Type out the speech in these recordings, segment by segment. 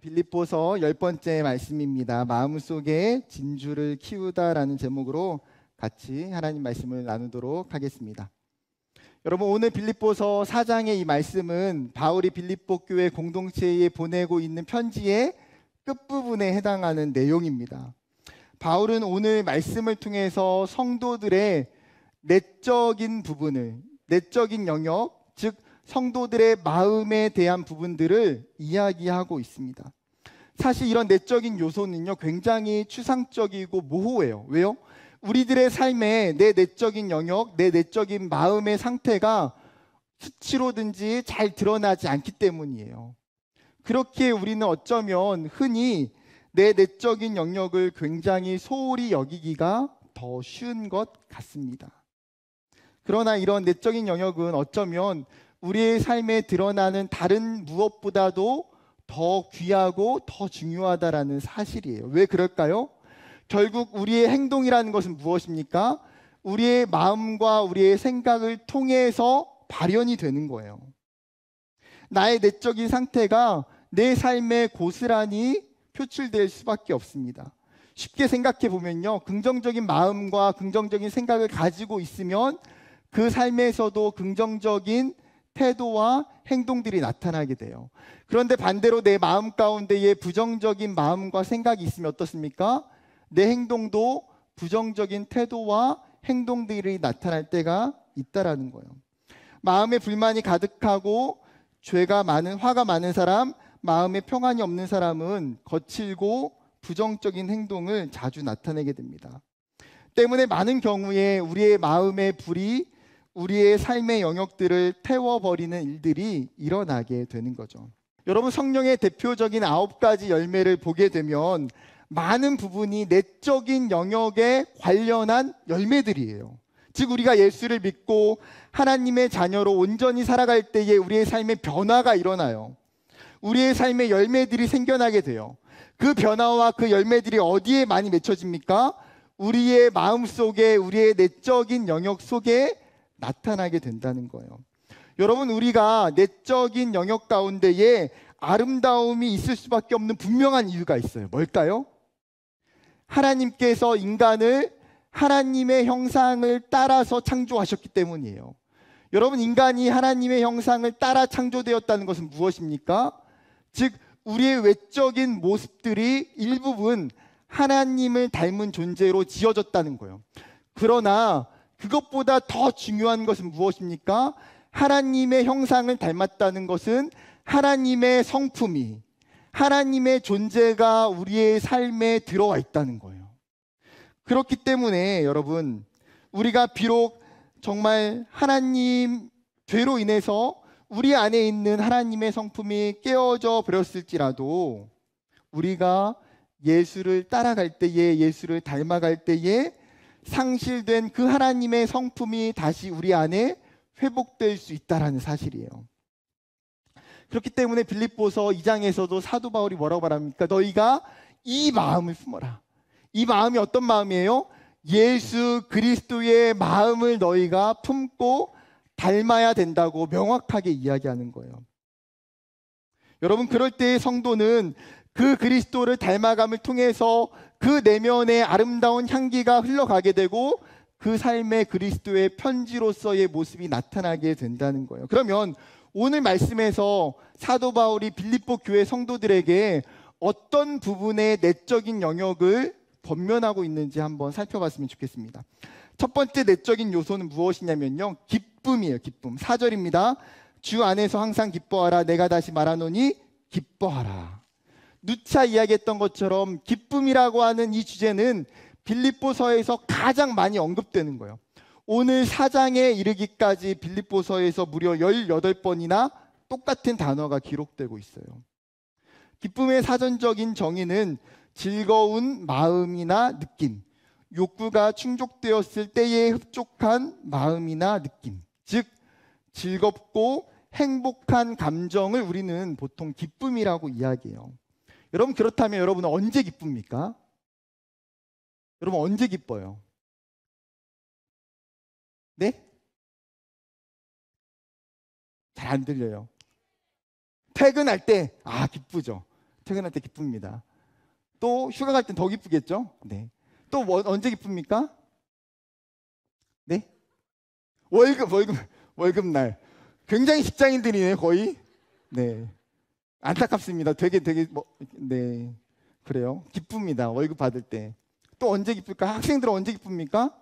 빌립보서 열 번째 말씀입니다. 마음속에 진주를 키우다라는 제목으로 같이 하나님 말씀을 나누도록 하겠습니다. 여러분 오늘 빌립보서 4장의 이 말씀은 바울이 빌립보 교회 공동체에 보내고 있는 편지의 끝부분에 해당하는 내용입니다. 바울은 오늘 말씀을 통해서 성도들의 내적인 부분을 내적인 영역, 즉 성도들의 마음에 대한 부분들을 이야기하고 있습니다. 사실 이런 내적인 요소는요, 굉장히 추상적이고 모호해요. 왜요? 우리들의 삶에 내 내적인 영역, 내 내적인 마음의 상태가 수치로든지 잘 드러나지 않기 때문이에요. 그렇게 우리는 어쩌면 흔히 내 내적인 영역을 굉장히 소홀히 여기기가 더 쉬운 것 같습니다. 그러나 이런 내적인 영역은 어쩌면 우리의 삶에 드러나는 다른 무엇보다도 더 귀하고 더 중요하다라는 사실이에요. 왜 그럴까요? 결국 우리의 행동이라는 것은 무엇입니까? 우리의 마음과 우리의 생각을 통해서 발현이 되는 거예요. 나의 내적인 상태가 내삶의 고스란히 표출될 수밖에 없습니다. 쉽게 생각해 보면요. 긍정적인 마음과 긍정적인 생각을 가지고 있으면 그 삶에서도 긍정적인 태도와 행동들이 나타나게 돼요. 그런데 반대로 내 마음 가운데에 부정적인 마음과 생각이 있으면 어떻습니까? 내 행동도 부정적인 태도와 행동들이 나타날 때가 있다라는 거예요. 마음에 불만이 가득하고 죄가 많은 화가 많은 사람, 마음에 평안이 없는 사람은 거칠고 부정적인 행동을 자주 나타내게 됩니다. 때문에 많은 경우에 우리의 마음의 불이 우리의 삶의 영역들을 태워버리는 일들이 일어나게 되는 거죠. 여러분 성령의 대표적인 아홉 가지 열매를 보게 되면 많은 부분이 내적인 영역에 관련한 열매들이에요. 즉 우리가 예수를 믿고 하나님의 자녀로 온전히 살아갈 때에 우리의 삶에 변화가 일어나요. 우리의 삶에 열매들이 생겨나게 돼요. 그 변화와 그 열매들이 어디에 많이 맺혀집니까? 우리의 마음 속에, 우리의 내적인 영역 속에 나타나게 된다는 거예요. 여러분 우리가 내적인 영역 가운데에 아름다움이 있을 수밖에 없는 분명한 이유가 있어요. 뭘까요? 하나님께서 인간을 하나님의 형상을 따라서 창조하셨기 때문이에요. 여러분 인간이 하나님의 형상을 따라 창조되었다는 것은 무엇입니까? 즉 우리의 외적인 모습들이 일부분 하나님을 닮은 존재로 지어졌다는 거예요. 그러나 그것보다 더 중요한 것은 무엇입니까? 하나님의 형상을 닮았다는 것은 하나님의 성품이 하나님의 존재가 우리의 삶에 들어와 있다는 거예요. 그렇기 때문에 여러분, 우리가 비록 정말 하나님 죄로 인해서 우리 안에 있는 하나님의 성품이 깨어져 버렸을지라도 우리가 예수를 따라갈 때에 예수를 닮아갈 때에 상실된 그 하나님의 성품이 다시 우리 안에 회복될 수 있다라는 사실이에요. 그렇기 때문에 빌립보서 2장에서도 사도 바울이 뭐라고 말합니까? 너희가 이 마음을 품어라. 이 마음이 어떤 마음이에요? 예수 그리스도의 마음을 너희가 품고 닮아야 된다고 명확하게 이야기하는 거예요. 여러분 그럴 때의 성도는 그 그리스도를 닮아감을 통해서 그 내면의 아름다운 향기가 흘러가게 되고 그 삶의 그리스도의 편지로서의 모습이 나타나게 된다는 거예요. 그러면 오늘 말씀에서 사도 바울이 빌립보 교회 성도들에게 어떤 부분의 내적인 영역을 범면하고 있는지 한번 살펴봤으면 좋겠습니다. 첫 번째 내적인 요소는 무엇이냐면요. 기쁨이에요, 기쁨. 사절입니다주 안에서 항상 기뻐하라. 내가 다시 말하노니 기뻐하라. 누차 이야기했던 것처럼 기쁨이라고 하는 이 주제는 빌립보서에서 가장 많이 언급되는 거예요. 오늘 사장에 이르기까지 빌립보서에서 무려 18번이나 똑같은 단어가 기록되고 있어요. 기쁨의 사전적인 정의는 즐거운 마음이나 느낌, 욕구가 충족되었을 때에 흡족한 마음이나 느낌, 즉 즐겁고 행복한 감정을 우리는 보통 기쁨이라고 이야기해요. 여러분 그렇다면 여러분은 언제 기쁩니까? 여러분 언제 기뻐요? 네? 잘 안 들려요. 퇴근할 때, 아, 기쁘죠. 퇴근할 때 기쁩니다. 또 휴가 갈 땐 더 기쁘겠죠? 네. 또 뭐, 언제 기쁩니까? 네? 월급, 월급, 월급날. 굉장히 직장인들이네, 거의. 네. 안타깝습니다. 되게 되게 뭐, 네 그래요. 기쁩니다. 월급 받을 때. 또 언제 기쁠까? 학생들은 언제 기쁩니까?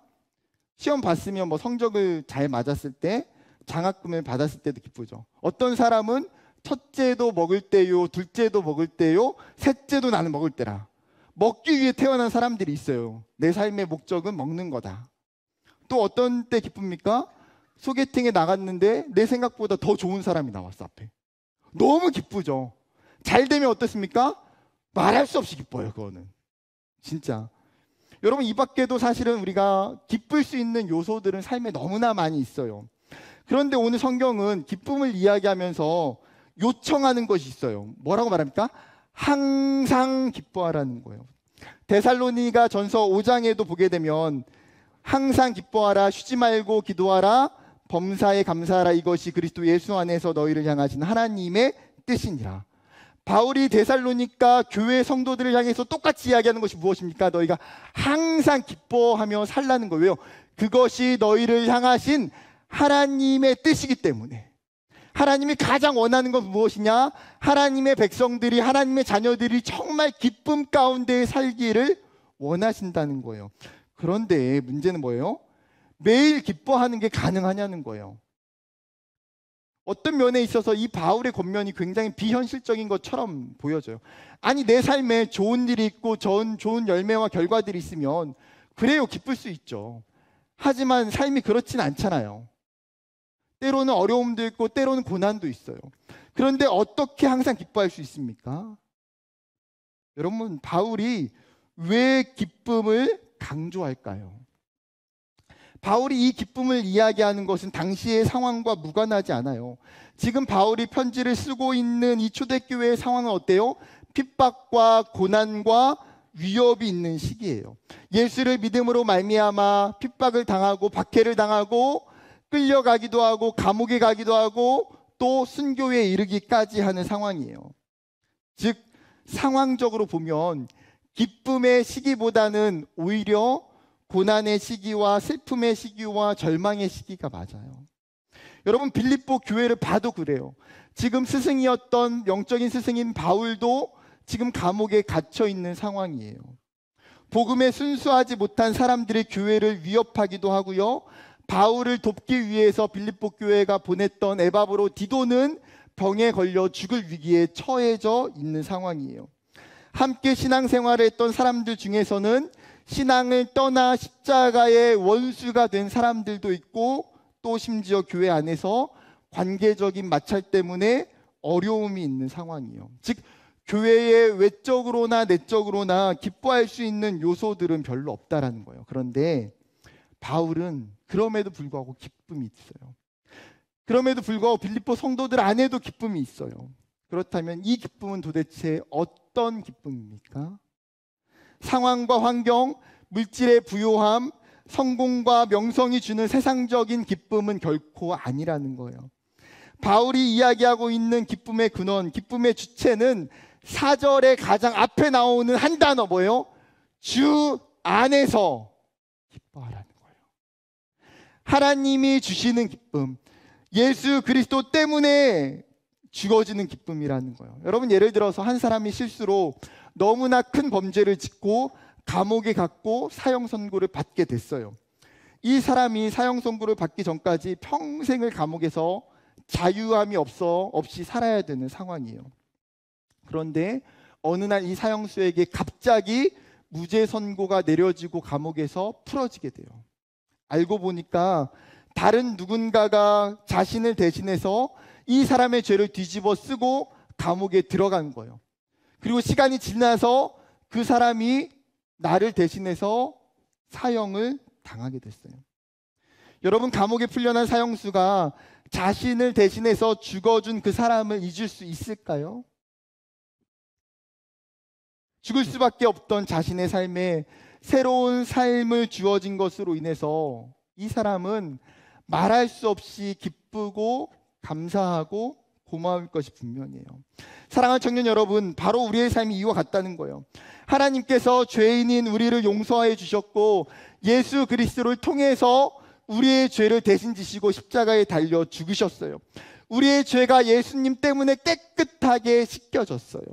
시험 봤으면 뭐 성적을 잘 맞았을 때, 장학금을 받았을 때도 기쁘죠. 어떤 사람은 첫째도 먹을 때요, 둘째도 먹을 때요, 셋째도 나는 먹을 때라. 먹기 위해 태어난 사람들이 있어요. 내 삶의 목적은 먹는 거다. 또 어떤 때 기쁩니까? 소개팅에 나갔는데 내 생각보다 더 좋은 사람이 나왔어, 앞에. 너무 기쁘죠. 잘 되면 어떻습니까? 말할 수 없이 기뻐요, 그거는. 진짜. 여러분, 이 밖에도 사실은 우리가 기쁠 수 있는 요소들은 삶에 너무나 많이 있어요. 그런데 오늘 성경은 기쁨을 이야기하면서 요청하는 것이 있어요. 뭐라고 말합니까? 항상 기뻐하라는 거예요. 데살로니가 전서 5장에도 보게 되면 항상 기뻐하라, 쉬지 말고 기도하라, 범사에 감사하라 이것이 그리스도 예수 안에서 너희를 향하신 하나님의 뜻이니라. 바울이 대살로니까 교회 성도들을 향해서 똑같이 이야기하는 것이 무엇입니까? 너희가 항상 기뻐하며 살라는 거예요. 그것이 너희를 향하신 하나님의 뜻이기 때문에. 하나님이 가장 원하는 건 무엇이냐? 하나님의 백성들이, 하나님의 자녀들이 정말 기쁨 가운데 살기를 원하신다는 거예요. 그런데 문제는 뭐예요? 매일 기뻐하는 게 가능하냐는 거예요. 어떤 면에 있어서 이 바울의 권면이 굉장히 비현실적인 것처럼 보여져요. 아니, 내 삶에 좋은 일이 있고 전 좋은 열매와 결과들이 있으면 그래요, 기쁠 수 있죠. 하지만 삶이 그렇진 않잖아요. 때로는 어려움도 있고 때로는 고난도 있어요. 그런데 어떻게 항상 기뻐할 수 있습니까? 여러분, 바울이 왜 기쁨을 강조할까요? 바울이 이 기쁨을 이야기하는 것은 당시의 상황과 무관하지 않아요. 지금 바울이 편지를 쓰고 있는 이 초대교회의 상황은 어때요? 핍박과 고난과 위협이 있는 시기예요. 예수를 믿음으로 말미암아 핍박을 당하고 박해를 당하고 끌려가기도 하고 감옥에 가기도 하고 또 순교에 이르기까지 하는 상황이에요. 즉 상황적으로 보면 기쁨의 시기보다는 오히려 고난의 시기와 슬픔의 시기와 절망의 시기가 맞아요. 여러분 빌립보 교회를 봐도 그래요. 지금 스승이었던 영적인 스승인 바울도 지금 감옥에 갇혀 있는 상황이에요. 복음에 순수하지 못한 사람들의 교회를 위협하기도 하고요. 바울을 돕기 위해서 빌립보 교회가 보냈던 에바브로 디도는 병에 걸려 죽을 위기에 처해져 있는 상황이에요. 함께 신앙생활을 했던 사람들 중에서는 신앙을 떠나 십자가의 원수가 된 사람들도 있고 또 심지어 교회 안에서 관계적인 마찰 때문에 어려움이 있는 상황이에요. 즉 교회의 외적으로나 내적으로나 기뻐할 수 있는 요소들은 별로 없다라는 거예요. 그런데 바울은 그럼에도 불구하고 기쁨이 있어요. 그럼에도 불구하고 빌립보 성도들 안에도 기쁨이 있어요. 그렇다면 이 기쁨은 도대체 어떤 기쁨입니까? 상황과 환경, 물질의 부요함, 성공과 명성이 주는 세상적인 기쁨은 결코 아니라는 거예요. 바울이 이야기하고 있는 기쁨의 근원, 기쁨의 주체는 사절의 가장 앞에 나오는 한 단어 뭐예요? 주 안에서 기뻐하라는 거예요. 하나님이 주시는 기쁨, 예수 그리스도 때문에 주어지는 기쁨이라는 거예요. 여러분 예를 들어서 한 사람이 실수로 너무나 큰 범죄를 짓고 감옥에 갔고 사형 선고를 받게 됐어요. 이 사람이 사형 선고를 받기 전까지 평생을 감옥에서 자유함이 없어 없이 살아야 되는 상황이에요. 그런데 어느 날 이 사형수에게 갑자기 무죄 선고가 내려지고 감옥에서 풀어지게 돼요. 알고 보니까 다른 누군가가 자신을 대신해서 이 사람의 죄를 뒤집어 쓰고 감옥에 들어간 거예요. 그리고 시간이 지나서 그 사람이 나를 대신해서 사형을 당하게 됐어요. 여러분 감옥에 풀려난 사형수가 자신을 대신해서 죽어준 그 사람을 잊을 수 있을까요? 죽을 수밖에 없던 자신의 삶에 새로운 삶을 주어진 것으로 인해서 이 사람은 말할 수 없이 기쁘고 감사하고 고마울 것이 분명해요. 사랑하는 청년 여러분, 바로 우리의 삶이 이와 같다는 거예요. 하나님께서 죄인인 우리를 용서해 주셨고 예수 그리스도를 통해서 우리의 죄를 대신 지시고 십자가에 달려 죽으셨어요. 우리의 죄가 예수님 때문에 깨끗하게 씻겨졌어요.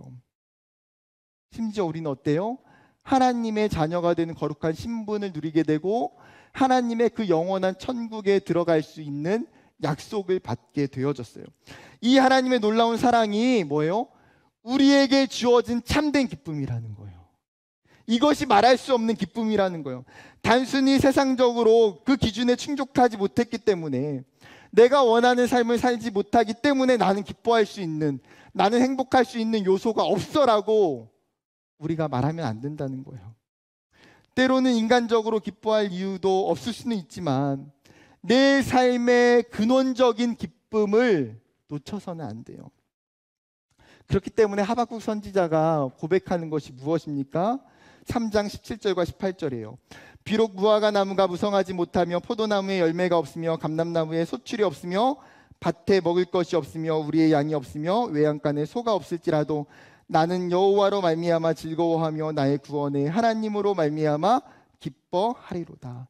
심지어 우리는 어때요? 하나님의 자녀가 되는 거룩한 신분을 누리게 되고 하나님의 그 영원한 천국에 들어갈 수 있는 약속을 받게 되어졌어요. 이 하나님의 놀라운 사랑이 뭐예요? 우리에게 주어진 참된 기쁨이라는 거예요. 이것이 말할 수 없는 기쁨이라는 거예요. 단순히 세상적으로 그 기준에 충족하지 못했기 때문에 내가 원하는 삶을 살지 못하기 때문에 나는 기뻐할 수 있는, 나는 행복할 수 있는 요소가 없어라고 우리가 말하면 안 된다는 거예요. 때로는 인간적으로 기뻐할 이유도 없을 수는 있지만 내 삶의 근원적인 기쁨을 놓쳐서는 안 돼요. 그렇기 때문에 하박국 선지자가 고백하는 것이 무엇입니까? 3장 17절과 18절이에요. 비록 무화과 나무가 무성하지 못하며 포도나무에 열매가 없으며 감람나무에 소출이 없으며 밭에 먹을 것이 없으며 우리의 양이 없으며 외양간에 소가 없을지라도 나는 여호와로 말미암아 즐거워하며 나의 구원의 하나님으로 말미암아 기뻐하리로다.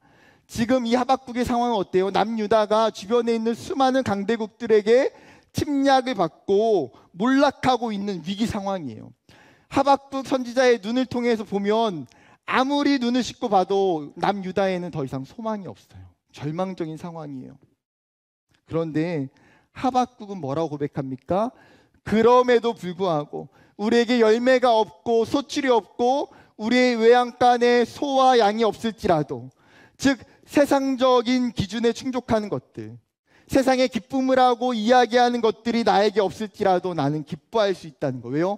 지금 이 하박국의 상황은 어때요? 남유다가 주변에 있는 수많은 강대국들에게 침략을 받고 몰락하고 있는 위기 상황이에요. 하박국 선지자의 눈을 통해서 보면 아무리 눈을 씻고 봐도 남유다에는 더 이상 소망이 없어요. 절망적인 상황이에요. 그런데 하박국은 뭐라고 고백합니까? 그럼에도 불구하고 우리에게 열매가 없고 소출이 없고 우리의 외양간에 소와 양이 없을지라도 즉 세상적인 기준에 충족하는 것들, 세상의 기쁨을 하고 이야기하는 것들이 나에게 없을지라도 나는 기뻐할 수 있다는 거예요.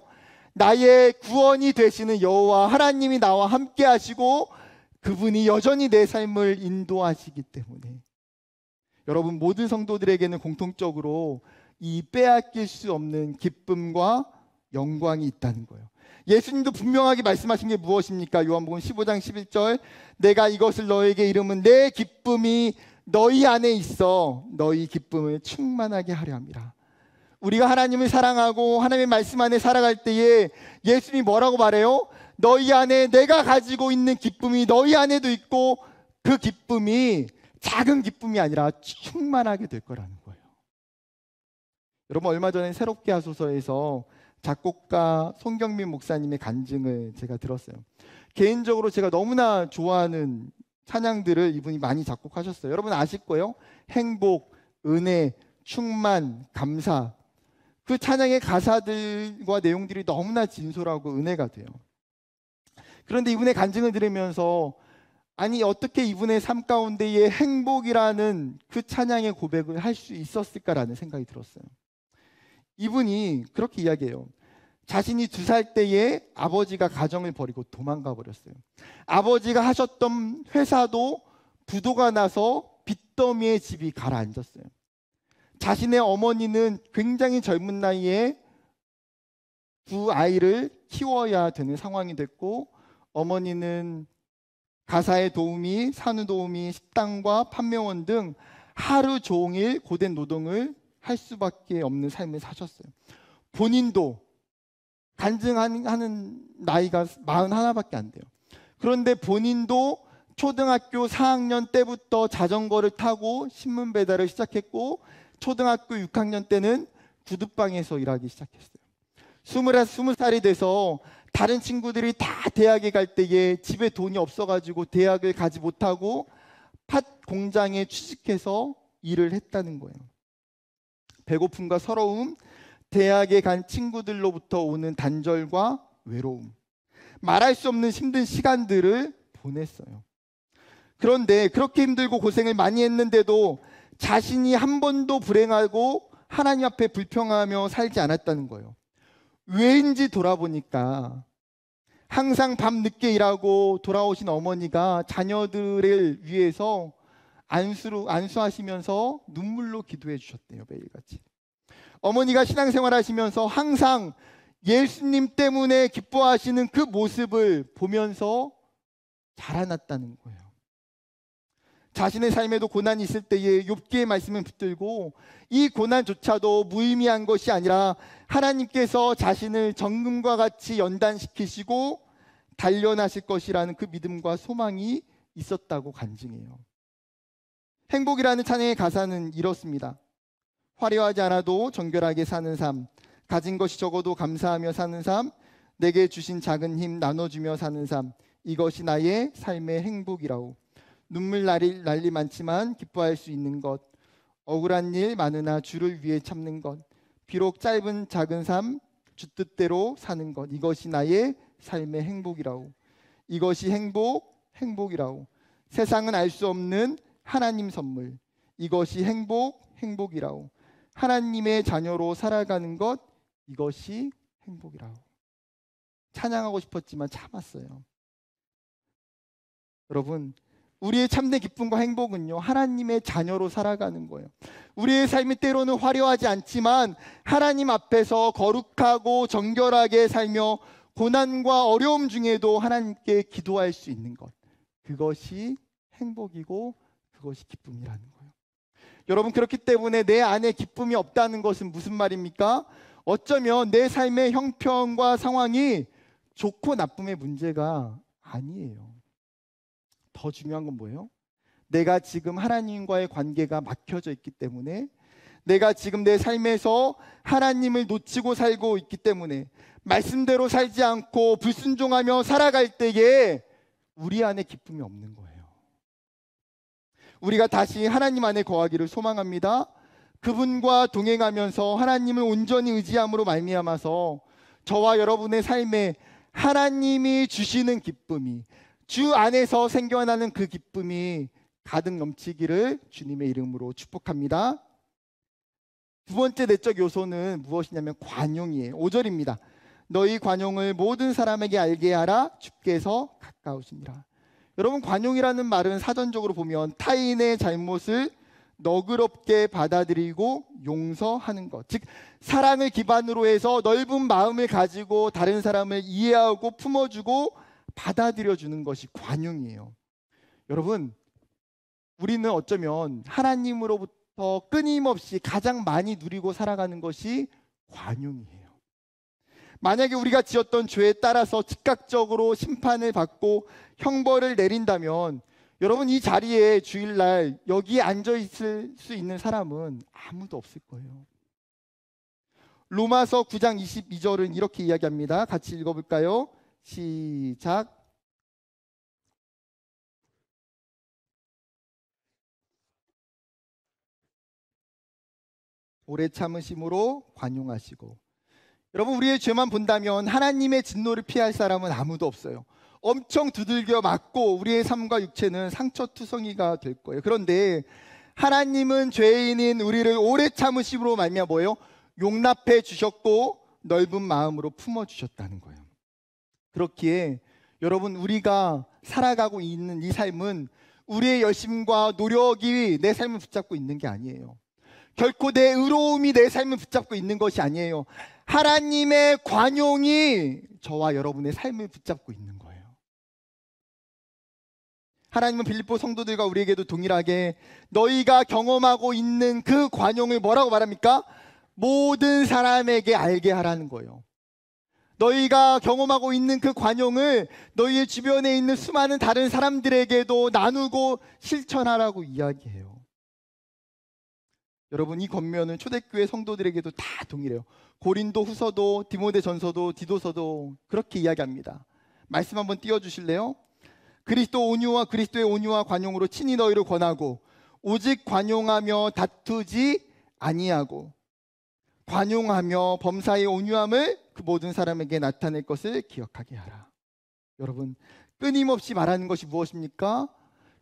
나의 구원이 되시는 여호와 하나님이 나와 함께 하시고 그분이 여전히 내 삶을 인도하시기 때문에 여러분 모든 성도들에게는 공통적으로 이 빼앗길 수 없는 기쁨과 영광이 있다는 거예요. 예수님도 분명하게 말씀하신 게 무엇입니까? 요한복음 15장 11절. 내가 이것을 너에게 이름은 내 기쁨이 너희 안에 있어 너희 기쁨을 충만하게 하려 합니다. 우리가 하나님을 사랑하고 하나님의 말씀 안에 살아갈 때에 예수님이 뭐라고 말해요? 너희 안에 내가 가지고 있는 기쁨이 너희 안에도 있고 그 기쁨이 작은 기쁨이 아니라 충만하게 될 거라는 거예요. 여러분 얼마 전에 새롭게 하소서에서 작곡가 송경민 목사님의 간증을 제가 들었어요. 개인적으로 제가 너무나 좋아하는 찬양들을 이분이 많이 작곡하셨어요. 여러분 아실 거예요? 행복, 은혜, 충만, 감사. 그 찬양의 가사들과 내용들이 너무나 진솔하고 은혜가 돼요. 그런데 이분의 간증을 들으면서 아니 어떻게 이분의 삶 가운데에 행복이라는 그 찬양의 고백을 할 수 있었을까라는 생각이 들었어요. 이분이 그렇게 이야기해요. 자신이 두 살 때에 아버지가 가정을 버리고 도망가 버렸어요. 아버지가 하셨던 회사도 부도가 나서 빚더미의 집이 가라앉았어요. 자신의 어머니는 굉장히 젊은 나이에 두 아이를 키워야 되는 상황이 됐고 어머니는 가사의 도우미, 산후 도우미, 식당과 판매원 등 하루 종일 고된 노동을 할 수밖에 없는 삶을 사셨어요. 본인도 간증하는 나이가 마흔 하나밖에 안 돼요. 그런데 본인도 초등학교 4학년 때부터 자전거를 타고 신문 배달을 시작했고 초등학교 6학년 때는 구두방에서 일하기 시작했어요. 20, 20살이 돼서 다른 친구들이 다 대학에 갈 때에 집에 돈이 없어가지고 대학을 가지 못하고 팥 공장에 취직해서 일을 했다는 거예요. 배고픔과 서러움, 대학에 간 친구들로부터 오는 단절과 외로움, 말할 수 없는 힘든 시간들을 보냈어요. 그런데 그렇게 힘들고 고생을 많이 했는데도 자신이 한 번도 불행하고 하나님 앞에 불평하며 살지 않았다는 거예요. 왜인지 돌아보니까 항상 밤 늦게 일하고 돌아오신 어머니가 자녀들을 위해서 안수로 안수하시면서 눈물로 기도해 주셨대요 매일같이. 어머니가 신앙생활 하시면서 항상 예수님 때문에 기뻐하시는 그 모습을 보면서 자라났다는 거예요. 자신의 삶에도 고난이 있을 때에 욥기의 말씀을 붙들고 이 고난조차도 무의미한 것이 아니라 하나님께서 자신을 정금과 같이 연단시키시고 단련하실 것이라는 그 믿음과 소망이 있었다고 간증해요. 행복이라는 찬양의 가사는 이렇습니다. 화려하지 않아도 정결하게 사는 삶, 가진 것이 적어도 감사하며 사는 삶, 내게 주신 작은 힘 나눠주며 사는 삶, 이것이 나의 삶의 행복이라오. 눈물 날이 날리 많지만 기뻐할 수 있는 것, 억울한 일 많으나 주를 위해 참는 것, 비록 짧은 작은 삶, 주 뜻대로 사는 것, 이것이 나의 삶의 행복이라오. 이것이 행복, 행복이라오. 세상은 알 수 없는 하나님 선물. 이것이 행복, 행복이라고 하나님의 자녀로 살아가는 것, 이것이 행복이라고 찬양하고 싶었지만 참았어요. 여러분, 우리의 참된 기쁨과 행복은요, 하나님의 자녀로 살아가는 거예요. 우리의 삶이 때로는 화려하지 않지만, 하나님 앞에서 거룩하고 정결하게 살며, 고난과 어려움 중에도 하나님께 기도할 수 있는 것. 그것이 행복이고 그것이 기쁨이라는 거예요. 여러분 그렇기 때문에 내 안에 기쁨이 없다는 것은 무슨 말입니까? 어쩌면 내 삶의 형편과 상황이 좋고 나쁨의 문제가 아니에요. 더 중요한 건 뭐예요? 내가 지금 하나님과의 관계가 막혀져 있기 때문에 내가 지금 내 삶에서 하나님을 놓치고 살고 있기 때문에 말씀대로 살지 않고 불순종하며 살아갈 때에 우리 안에 기쁨이 없는 거예요. 우리가 다시 하나님 안에 거하기를 소망합니다. 그분과 동행하면서 하나님을 온전히 의지함으로 말미암아서 저와 여러분의 삶에 하나님이 주시는 기쁨이 주 안에서 생겨나는 그 기쁨이 가득 넘치기를 주님의 이름으로 축복합니다. 두 번째 내적 요소는 무엇이냐면 관용이에요. 5절입니다. 너희 관용을 모든 사람에게 알게 하라 주께서 가까우시니라. 여러분 관용이라는 말은 사전적으로 보면 타인의 잘못을 너그럽게 받아들이고 용서하는 것. 즉, 사랑을 기반으로 해서 넓은 마음을 가지고 다른 사람을 이해하고 품어주고 받아들여주는 것이 관용이에요. 여러분, 우리는 어쩌면 하나님으로부터 끊임없이 가장 많이 누리고 살아가는 것이 관용이에요. 만약에 우리가 지었던 죄에 따라서 즉각적으로 심판을 받고 형벌을 내린다면 여러분 이 자리에 주일날 여기에 앉아 있을 수 있는 사람은 아무도 없을 거예요. 로마서 9장 22절은 이렇게 이야기합니다. 같이 읽어볼까요? 시작. 오래 참으심으로 관용하시고 여러분 우리의 죄만 본다면 하나님의 진노를 피할 사람은 아무도 없어요. 엄청 두들겨 맞고 우리의 삶과 육체는 상처투성이가 될 거예요. 그런데 하나님은 죄인인 우리를 오래 참으심으로 말미암아 뭐예요? 용납해 주셨고 넓은 마음으로 품어 주셨다는 거예요. 그렇기에 여러분 우리가 살아가고 있는 이 삶은 우리의 열심과 노력이 내 삶을 붙잡고 있는 게 아니에요. 결코 내 의로움이 내 삶을 붙잡고 있는 것이 아니에요. 하나님의 관용이 저와 여러분의 삶을 붙잡고 있는 거예요. 하나님은 빌립보 성도들과 우리에게도 동일하게 너희가 경험하고 있는 그 관용을 뭐라고 말합니까? 모든 사람에게 알게 하라는 거예요. 너희가 경험하고 있는 그 관용을 너희의 주변에 있는 수많은 다른 사람들에게도 나누고 실천하라고 이야기해요. 여러분 이 겉면은 초대교회 성도들에게도 다 동일해요. 고린도 후서도 디모데전서도 디도서도 그렇게 이야기합니다. 말씀 한번 띄워 주실래요? 그리스도 온유와 그리스도의 온유와 관용으로 친히 너희를 권하고 오직 관용하며 다투지 아니하고 관용하며 범사의 온유함을 그 모든 사람에게 나타낼 것을 기억하게 하라. 여러분 끊임없이 말하는 것이 무엇입니까?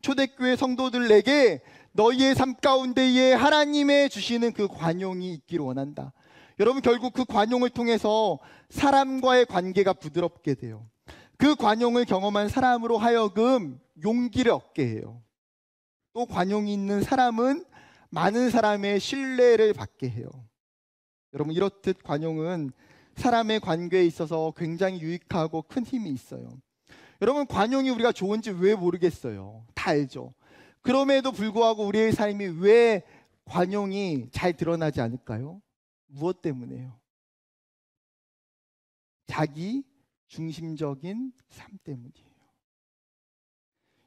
초대교회 성도들에게 너희의 삶 가운데에 하나님의 주시는 그 관용이 있기를 원한다. 여러분 결국 그 관용을 통해서 사람과의 관계가 부드럽게 돼요. 그 관용을 경험한 사람으로 하여금 용기를 얻게 해요. 또 관용이 있는 사람은 많은 사람의 신뢰를 받게 해요. 여러분 이렇듯 관용은 사람의 관계에 있어서 굉장히 유익하고 큰 힘이 있어요. 여러분 관용이 우리가 좋은지 왜 모르겠어요. 다 알죠. 그럼에도 불구하고 우리의 삶이 왜 관용이 잘 드러나지 않을까요? 무엇 때문에요? 자기 중심적인 삶 때문이에요.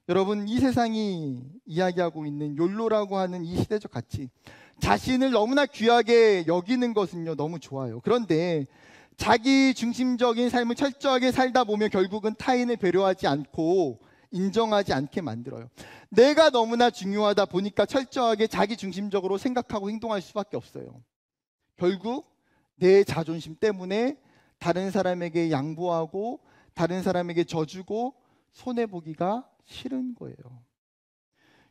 여러분, 이 세상이 이야기하고 있는 욜로라고 하는 이 시대적 가치, 자신을 너무나 귀하게 여기는 것은요, 너무 좋아요. 그런데 자기 중심적인 삶을 철저하게 살다 보면 결국은 타인을 배려하지 않고 인정하지 않게 만들어요. 내가 너무나 중요하다 보니까 철저하게 자기 중심적으로 생각하고 행동할 수밖에 없어요. 결국 내 자존심 때문에 다른 사람에게 양보하고 다른 사람에게 져주고 손해 보기가 싫은 거예요.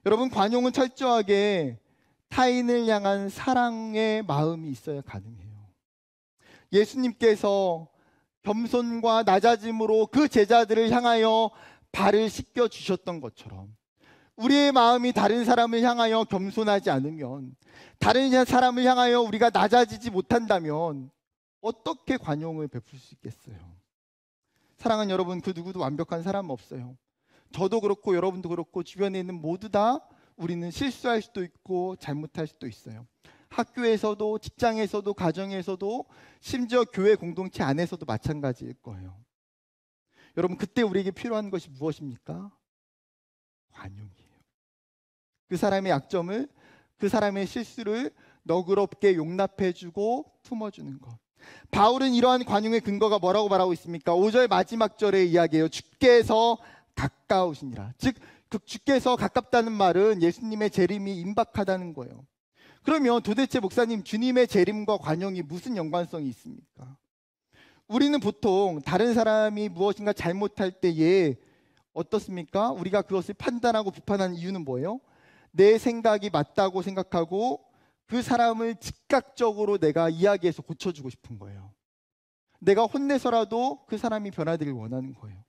여러분 관용은 철저하게 타인을 향한 사랑의 마음이 있어야 가능해요. 예수님께서 겸손과 낮아짐으로 그 제자들을 향하여 발을 씻겨 주셨던 것처럼 우리의 마음이 다른 사람을 향하여 겸손하지 않으면 다른 사람을 향하여 우리가 낮아지지 못한다면 어떻게 관용을 베풀 수 있겠어요? 사랑하는 여러분 그 누구도 완벽한 사람 없어요. 저도 그렇고 여러분도 그렇고 주변에 있는 모두 다 우리는 실수할 수도 있고 잘못할 수도 있어요. 학교에서도 직장에서도 가정에서도 심지어 교회 공동체 안에서도 마찬가지일 거예요. 여러분 그때 우리에게 필요한 것이 무엇입니까? 관용이에요. 그 사람의 약점을 그 사람의 실수를 너그럽게 용납해주고 품어주는 것. 바울은 이러한 관용의 근거가 뭐라고 말하고 있습니까? 5절 마지막 절의 이야기예요. 주께서 가까우시니라. 즉, 그 주께서 가깝다는 말은 예수님의 재림이 임박하다는 거예요. 그러면 도대체 목사님 주님의 재림과 관용이 무슨 연관성이 있습니까? 우리는 보통 다른 사람이 무엇인가 잘못할 때에 어떻습니까? 우리가 그것을 판단하고 비판하는 이유는 뭐예요? 내 생각이 맞다고 생각하고 그 사람을 즉각적으로 내가 이야기해서 고쳐주고 싶은 거예요. 내가 혼내서라도 그 사람이 변화되길 원하는 거예요.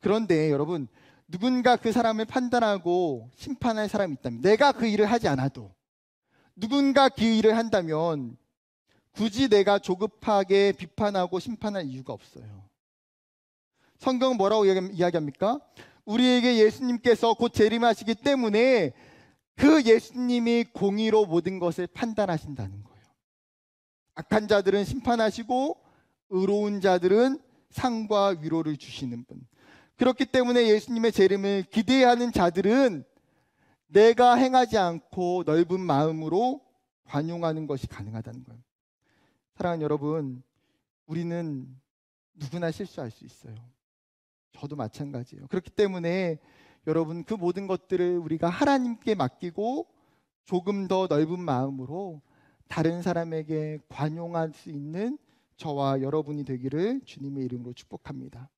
그런데 여러분, 누군가 그 사람을 판단하고 심판할 사람이 있다면, 내가 그 일을 하지 않아도 누군가 그 일을 한다면 굳이 내가 조급하게 비판하고 심판할 이유가 없어요. 성경은 뭐라고 이야기합니까? 우리에게 예수님께서 곧 재림하시기 때문에 그 예수님이 공의로 모든 것을 판단하신다는 거예요. 악한 자들은 심판하시고 의로운 자들은 상과 위로를 주시는 분. 그렇기 때문에 예수님의 재림을 기대하는 자들은 내가 행하지 않고 넓은 마음으로 관용하는 것이 가능하다는 거예요. 사랑하는 여러분, 우리는 누구나 실수할 수 있어요. 저도 마찬가지예요. 그렇기 때문에 여러분 그 모든 것들을 우리가 하나님께 맡기고 조금 더 넓은 마음으로 다른 사람에게 관용할 수 있는 저와 여러분이 되기를 주님의 이름으로 축복합니다.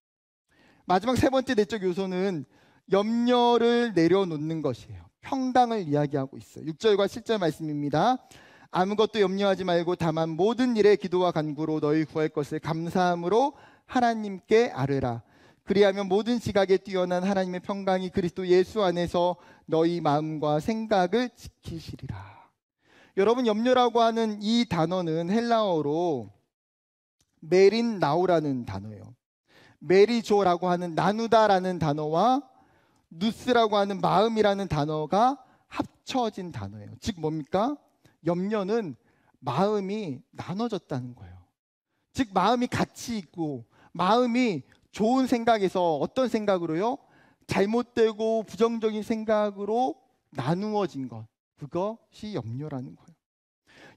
마지막 세 번째 내적 요소는 염려를 내려놓는 것이에요. 평강을 이야기하고 있어요. 6절과 7절 말씀입니다. 아무것도 염려하지 말고 다만 모든 일에 기도와 간구로 너희 구할 것을 감사함으로 하나님께 아뢰라. 그리하면 모든 지각에 뛰어난 하나님의 평강이 그리스도 예수 안에서 너희 마음과 생각을 지키시리라. 여러분 염려라고 하는 이 단어는 헬라어로 메린 나우라는 단어예요. 메리조라고 하는 나누다라는 단어와 누스라고 하는 마음이라는 단어가 합쳐진 단어예요. 즉 뭡니까? 염려는 마음이 나눠졌다는 거예요. 즉, 마음이 같이 있고, 마음이 좋은 생각에서 어떤 생각으로요? 잘못되고 부정적인 생각으로 나누어진 것. 그것이 염려라는 거예요.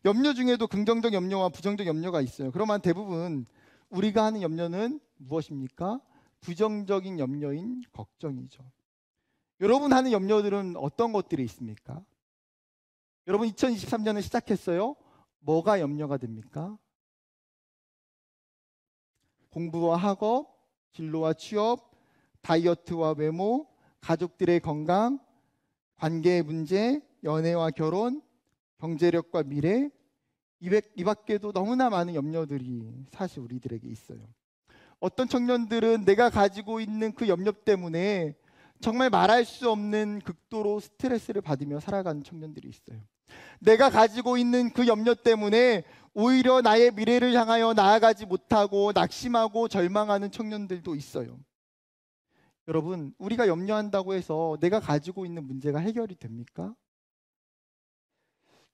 염려 중에도 긍정적 염려와 부정적 염려가 있어요. 그러면 대부분 우리가 하는 염려는 무엇입니까? 부정적인 염려인 걱정이죠. 여러분 하는 염려들은 어떤 것들이 있습니까? 여러분 2023년을 시작했어요. 뭐가 염려가 됩니까? 공부와 학업, 진로와 취업, 다이어트와 외모, 가족들의 건강, 관계의 문제, 연애와 결혼, 경제력과 미래, 이 밖에도 너무나 많은 염려들이 사실 우리들에게 있어요. 어떤 청년들은 내가 가지고 있는 그 염려 때문에 정말 말할 수 없는 극도로 스트레스를 받으며 살아가는 청년들이 있어요. 내가 가지고 있는 그 염려 때문에 오히려 나의 미래를 향하여 나아가지 못하고 낙심하고 절망하는 청년들도 있어요. 여러분, 우리가 염려한다고 해서 내가 가지고 있는 문제가 해결이 됩니까?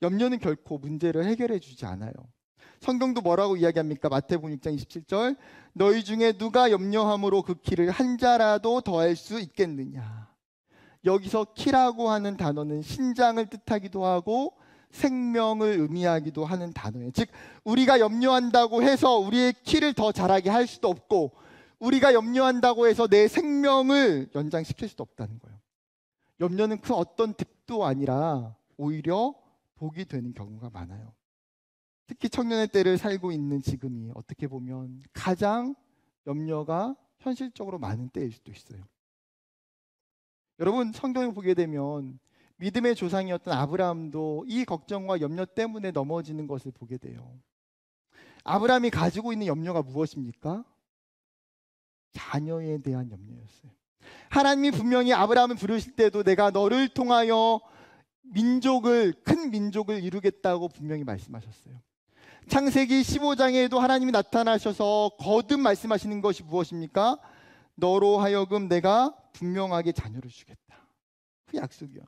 염려는 결코 문제를 해결해 주지 않아요. 성경도 뭐라고 이야기합니까? 마태복음 6장 27절. 너희 중에 누가 염려함으로 그 키를 한 자라도 더할 수 있겠느냐. 여기서 키라고 하는 단어는 신장을 뜻하기도 하고 생명을 의미하기도 하는 단어예요. 즉 우리가 염려한다고 해서 우리의 키를 더 자라게 할 수도 없고 우리가 염려한다고 해서 내 생명을 연장시킬 수도 없다는 거예요. 염려는 그 어떤 득도 아니라 오히려 복이 되는 경우가 많아요. 특히 청년의 때를 살고 있는 지금이 어떻게 보면 가장 염려가 현실적으로 많은 때일 수도 있어요. 여러분 성경을 보게 되면 믿음의 조상이었던 아브라함도 이 걱정과 염려 때문에 넘어지는 것을 보게 돼요. 아브라함이 가지고 있는 염려가 무엇입니까? 자녀에 대한 염려였어요. 하나님이 분명히 아브라함을 부르실 때도 내가 너를 통하여 민족을 큰 민족을 이루겠다고 분명히 말씀하셨어요. 창세기 15장에도 하나님이 나타나셔서 거듭 말씀하시는 것이 무엇입니까? 너로 하여금 내가 분명하게 자녀를 주겠다. 그 약속이요.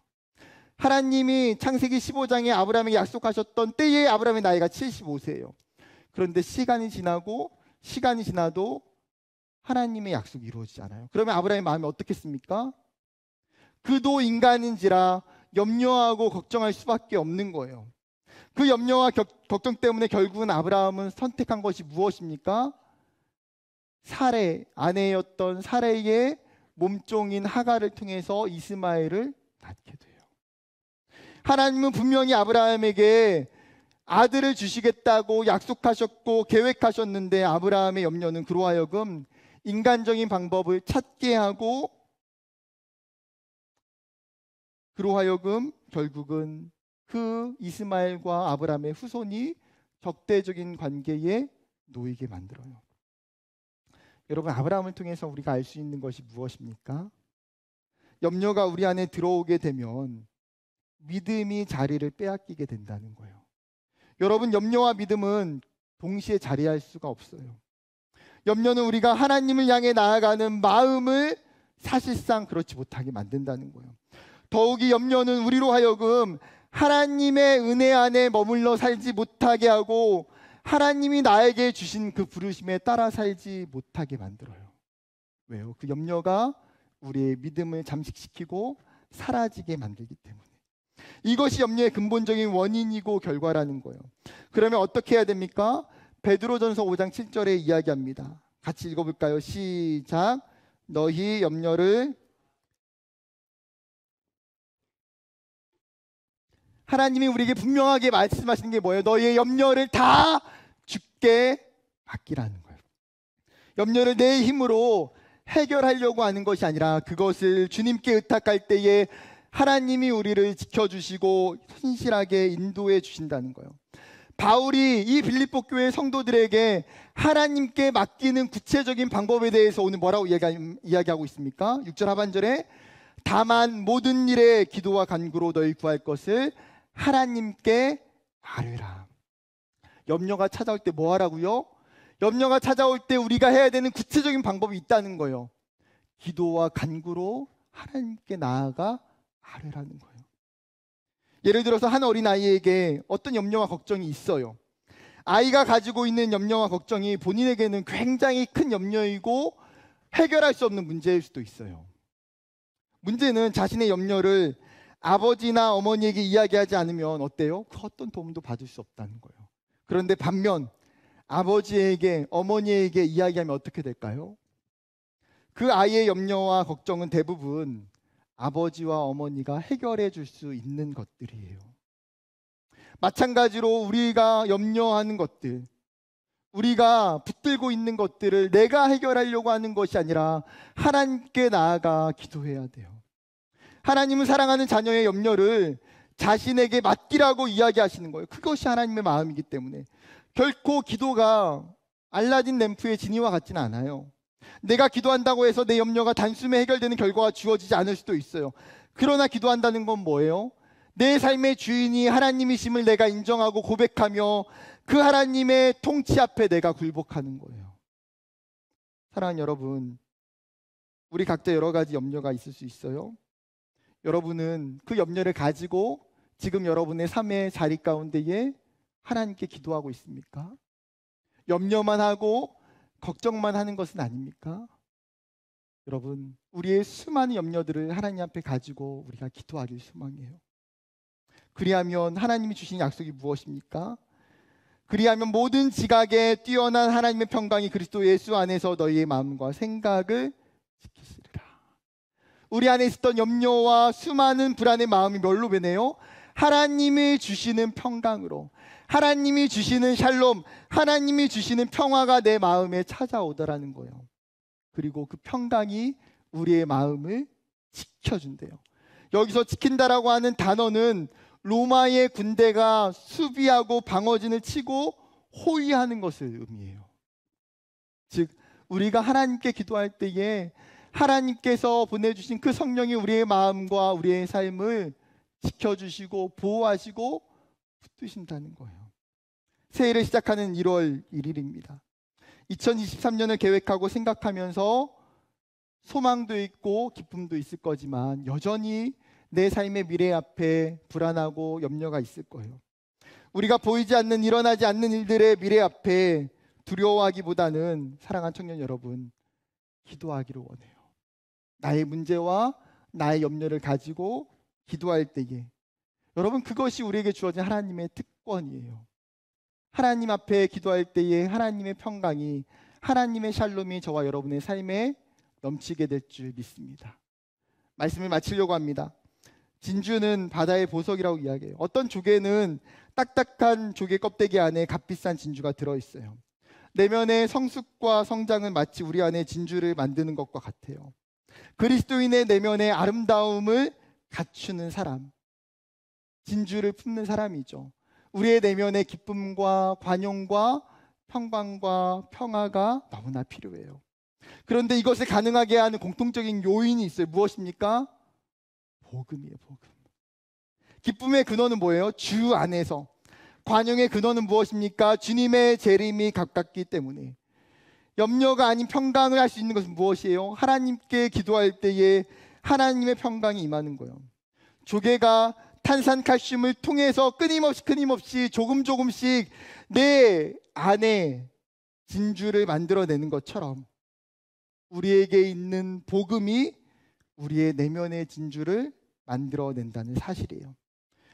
하나님이 창세기 15장에 아브라함에게 약속하셨던 때에 아브라함의 나이가 75세예요. 그런데 시간이 지나고 시간이 지나도 하나님의 약속이 이루어지지 않아요. 그러면 아브라함의 마음이 어떻겠습니까? 그도 인간인지라 염려하고 걱정할 수밖에 없는 거예요. 그 염려와 격, 걱정 때문에 결국은 아브라함은 선택한 것이 무엇입니까? 사례, 아내였던 사례의 몸종인 하가를 통해서 이스마엘을 낳게 돼요. 하나님은 분명히 아브라함에게 아들을 주시겠다고 약속하셨고 계획하셨는데 아브라함의 염려는 그로 하여금 인간적인 방법을 찾게 하고 그로 하여금 결국은 그 이스마엘과 아브라함의 후손이 적대적인 관계에 놓이게 만들어요. 여러분 아브라함을 통해서 우리가 알 수 있는 것이 무엇입니까? 염려가 우리 안에 들어오게 되면 믿음이 자리를 빼앗기게 된다는 거예요. 여러분 염려와 믿음은 동시에 자리할 수가 없어요. 염려는 우리가 하나님을 향해 나아가는 마음을 사실상 그렇지 못하게 만든다는 거예요. 더욱이 염려는 우리로 하여금 하나님의 은혜 안에 머물러 살지 못하게 하고 하나님이 나에게 주신 그 부르심에 따라 살지 못하게 만들어요. 왜요? 그 염려가 우리의 믿음을 잠식시키고 사라지게 만들기 때문에. 이것이 염려의 근본적인 원인이고 결과라는 거예요. 그러면 어떻게 해야 됩니까? 베드로전서 5장 7절에 이야기합니다. 같이 읽어볼까요? 시작. 너희 염려를 하나님이 우리에게 분명하게 말씀하시는 게 뭐예요? 너희의 염려를 다 죽게 맡기라는 거예요. 염려를 내 힘으로 해결하려고 하는 것이 아니라 그것을 주님께 의탁할 때에 하나님이 우리를 지켜주시고 신실하게 인도해 주신다는 거예요. 바울이 이 빌립보 교회 성도들에게 하나님께 맡기는 구체적인 방법에 대해서 오늘 뭐라고 이야기, 하고 있습니까? 6절 하반절에 다만 모든 일에 기도와 간구로 너희 구할 것을 하나님께 아뢰라. 염려가 찾아올 때 뭐 하라고요? 염려가 찾아올 때 우리가 해야 되는 구체적인 방법이 있다는 거예요. 기도와 간구로 하나님께 나아가 아뢰라는 거예요. 예를 들어서 한 어린아이에게 어떤 염려와 걱정이 있어요. 아이가 가지고 있는 염려와 걱정이 본인에게는 굉장히 큰 염려이고 해결할 수 없는 문제일 수도 있어요. 문제는 자신의 염려를 아버지나 어머니에게 이야기하지 않으면 어때요? 그 어떤 도움도 받을 수 없다는 거예요. 그런데 반면 아버지에게 어머니에게 이야기하면 어떻게 될까요? 그 아이의 염려와 걱정은 대부분 아버지와 어머니가 해결해 줄 수 있는 것들이에요. 마찬가지로 우리가 염려하는 것들, 우리가 붙들고 있는 것들을 내가 해결하려고 하는 것이 아니라 하나님께 나아가 기도해야 돼요. 하나님은 사랑하는 자녀의 염려를 자신에게 맡기라고 이야기하시는 거예요. 그것이 하나님의 마음이기 때문에. 결코 기도가 알라딘 램프의 진이와 같지 않아요. 내가 기도한다고 해서 내 염려가 단숨에 해결되는 결과가 주어지지 않을 수도 있어요. 그러나 기도한다는 건 뭐예요? 내 삶의 주인이 하나님이심을 내가 인정하고 고백하며 그 하나님의 통치 앞에 내가 굴복하는 거예요. 사랑하는 여러분, 우리 각자 여러 가지 염려가 있을 수 있어요. 여러분은 그 염려를 가지고 지금 여러분의 삶의 자리 가운데에 하나님께 기도하고 있습니까? 염려만 하고 걱정만 하는 것은 아닙니까? 여러분, 우리의 수많은 염려들을 하나님 앞에 가지고 우리가 기도하길 소망해요. 그리하면 하나님이 주신 약속이 무엇입니까? 그리하면 모든 지각에 뛰어난 하나님의 평강이 그리스도 예수 안에서 너희의 마음과 생각을 지키시리라. 우리 안에 있었던 염려와 수많은 불안의 마음이 뭘로 변해요? 하나님이 주시는 평강으로 하나님이 주시는 샬롬 하나님이 주시는 평화가 내 마음에 찾아오더라는 거예요 그리고 그 평강이 우리의 마음을 지켜준대요 여기서 지킨다라고 하는 단어는 로마의 군대가 수비하고 방어진을 치고 호위하는 것을 의미해요 즉 우리가 하나님께 기도할 때에 하나님께서 보내주신 그 성령이 우리의 마음과 우리의 삶을 지켜주시고 보호하시고 붙드신다는 거예요. 새해를 시작하는 1월 1일입니다. 2023년을 계획하고 생각하면서 소망도 있고 기쁨도 있을 거지만 여전히 내 삶의 미래 앞에 불안하고 염려가 있을 거예요. 우리가 보이지 않는 일어나지 않는 일들의 미래 앞에 두려워하기보다는 사랑한 청년 여러분 기도하기로 원해요. 나의 문제와 나의 염려를 가지고 기도할 때에 여러분 그것이 우리에게 주어진 하나님의 특권이에요. 하나님 앞에 기도할 때에 하나님의 평강이 하나님의 샬롬이 저와 여러분의 삶에 넘치게 될 줄 믿습니다. 말씀을 마치려고 합니다. 진주는 바다의 보석이라고 이야기해요. 어떤 조개는 딱딱한 조개 껍데기 안에 값비싼 진주가 들어있어요. 내면의 성숙과 성장은 마치 우리 안에 진주를 만드는 것과 같아요. 그리스도인의 내면의 아름다움을 갖추는 사람. 진주를 품는 사람이죠. 우리의 내면의 기쁨과 관용과 평강과 평화가 너무나 필요해요. 그런데 이것을 가능하게 하는 공통적인 요인이 있어요. 무엇입니까? 복음이에요, 복음. 기쁨의 근원은 뭐예요? 주 안에서. 관용의 근원은 무엇입니까? 주님의 재림이 가깝기 때문에. 염려가 아닌 평강을 할 수 있는 것은 무엇이에요? 하나님께 기도할 때에 하나님의 평강이 임하는 거예요. 조개가 탄산칼슘을 통해서 끊임없이 끊임없이 조금 조금씩 내 안에 진주를 만들어내는 것처럼 우리에게 있는 복음이 우리의 내면의 진주를 만들어낸다는 사실이에요.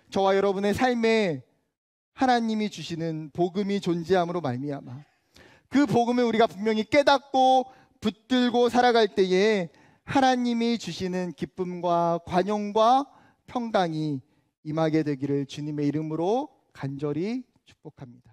저와 여러분의 삶에 하나님이 주시는 복음이 존재함으로 말미암아 그 복음을 우리가 분명히 깨닫고 붙들고 살아갈 때에 하나님이 주시는 기쁨과 관용과 평강이 임하게 되기를 주님의 이름으로 간절히 축복합니다.